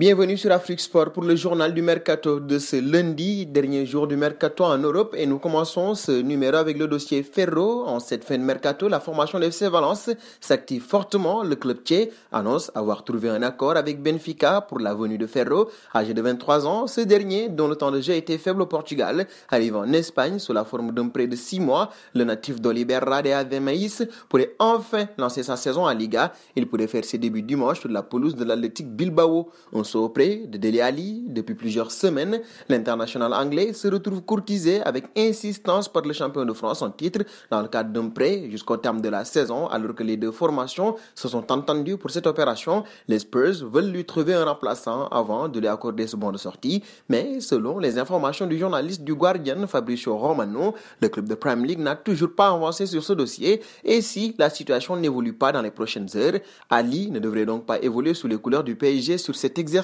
Bienvenue sur Afrique Sport pour le journal du mercato de ce lundi, dernier jour du mercato en Europe et nous commençons ce numéro avec le dossier Ferro. En cette fin de mercato, la formation de FC Valence s'active fortement. Le club Thier annonce avoir trouvé un accord avec Benfica pour la venue de Ferro, âgé de 23 ans. Ce dernier, dont le temps de jeu était faible au Portugal, arrive en Espagne sous la forme d'un prêt de 6 mois. Le natif d'Oliberra de Maïs pourrait enfin lancer sa saison à Liga. Il pourrait faire ses débuts dimanche sur la pelouse de l'Athletic Bilbao auprès de Dele Ali, depuis plusieurs semaines, l'international anglais se retrouve courtisé avec insistance par le champion de France en titre dans le cadre d'un prêt jusqu'au terme de la saison, alors que les deux formations se sont entendues pour cette opération. Les Spurs veulent lui trouver un remplaçant avant de lui accorder ce bon de sortie, mais selon les informations du journaliste du Guardian Fabricio Romano, le club de Prime League n'a toujours pas avancé sur ce dossier et si la situation n'évolue pas dans les prochaines heures, Ali ne devrait donc pas évoluer sous les couleurs du PSG sur cet exercice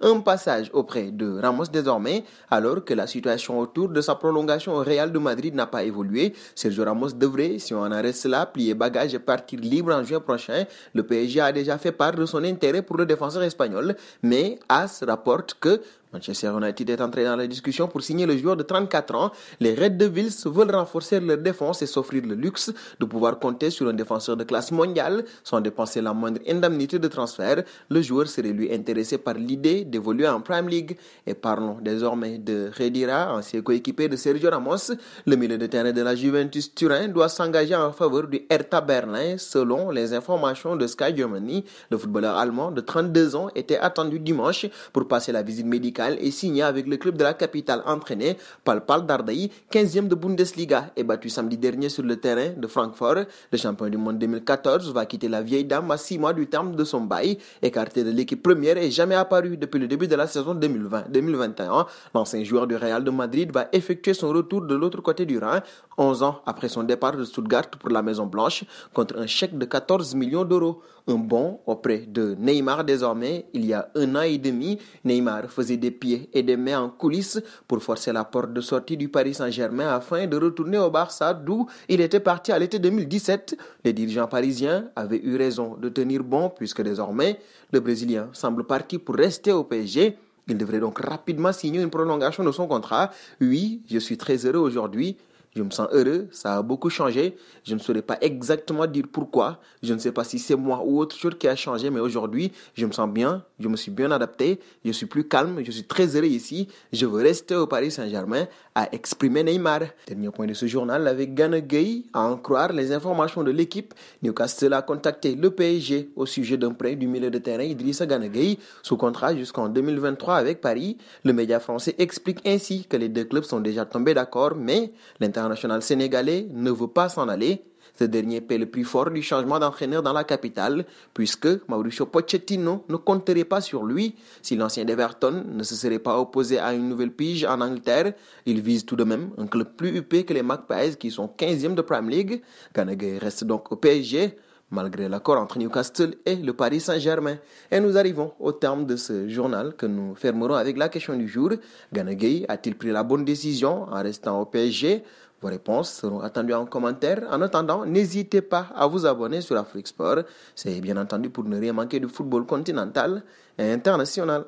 un passage auprès de Ramos désormais, alors que la situation autour de sa prolongation au Real de Madrid n'a pas évolué. Sergio Ramos devrait, si on en reste là, plier bagage et partir libre en juin prochain. Le PSG a déjà fait part de son intérêt pour le défenseur espagnol, mais AS rapporte que Manchester United est entré dans la discussion pour signer le joueur de 34 ans. Les Red Devils veulent renforcer leur défense et s'offrir le luxe de pouvoir compter sur un défenseur de classe mondiale sans dépenser la moindre indemnité de transfert. Le joueur serait lui intéressé par l'idée d'évoluer en Prime League. Et parlons désormais de Redira, ancien coéquipé de Sergio Ramos. Le milieu de terrain de la Juventus Turin doit s'engager en faveur du Hertha Berlin selon les informations de Sky Germany. Le footballeur allemand de 32 ans était attendu dimanche pour passer la visite médicale et est signé avec le club de la capitale entraîné par Paul Dardai, 15e de Bundesliga et battu samedi dernier sur le terrain de Francfort. Le champion du monde 2014 va quitter la vieille dame à 6 mois du terme de son bail, écarté de l'équipe première et jamais apparu depuis le début de la saison 2020-2021. L'ancien joueur du Real de Madrid va effectuer son retour de l'autre côté du Rhin, 11 ans après son départ de Stuttgart pour la Maison Blanche, contre un chèque de 14 millions d'euros. Un bon auprès de Neymar désormais, il y a un an et demi, Neymar faisait des pieds et des mains en coulisses pour forcer la porte de sortie du Paris Saint-Germain afin de retourner au Barça d'où il était parti à l'été 2017. Les dirigeants parisiens avaient eu raison de tenir bon puisque désormais le Brésilien semble parti pour rester au PSG. Il devrait donc rapidement signer une prolongation de son contrat. Oui, je suis très heureux aujourd'hui je me sens heureux, ça a beaucoup changé. Je ne saurais pas exactement dire pourquoi. Je ne sais pas si c'est moi ou autre chose qui a changé, mais aujourd'hui, je me sens bien, je me suis bien adapté, je suis plus calme, je suis très heureux ici. Je veux rester au Paris Saint-Germain à exprimer Neymar. Dernier point de ce journal avec Gane Gueye, à en croire les informations de l'équipe. Newcastle a contacté le PSG au sujet d'un prêt du milieu de terrain Idrissa Gane Gueye sous contrat jusqu'en 2023 avec Paris. Le média français explique ainsi que les deux clubs sont déjà tombés d'accord, mais l'inter National sénégalais ne veut pas s'en aller. Ce dernier paie le plus fort du changement d'entraîneur dans la capitale, puisque Mauricio Pochettino ne compterait pas sur lui. Si l'ancien Everton ne se serait pas opposé à une nouvelle pige en Angleterre, il vise tout de même un club plus huppé que les Magpies qui sont 15e de Prime League. Kanagay reste donc au PSG, malgré l'accord entre Newcastle et le Paris Saint-Germain. Et nous arrivons au terme de ce journal que nous fermerons avec la question du jour. Ganagay a-t-il pris la bonne décision en restant au PSG vos réponses seront attendues en commentaire. En attendant, n'hésitez pas à vous abonner sur Afrique Sport. C'est bien entendu pour ne rien manquer du football continental et international.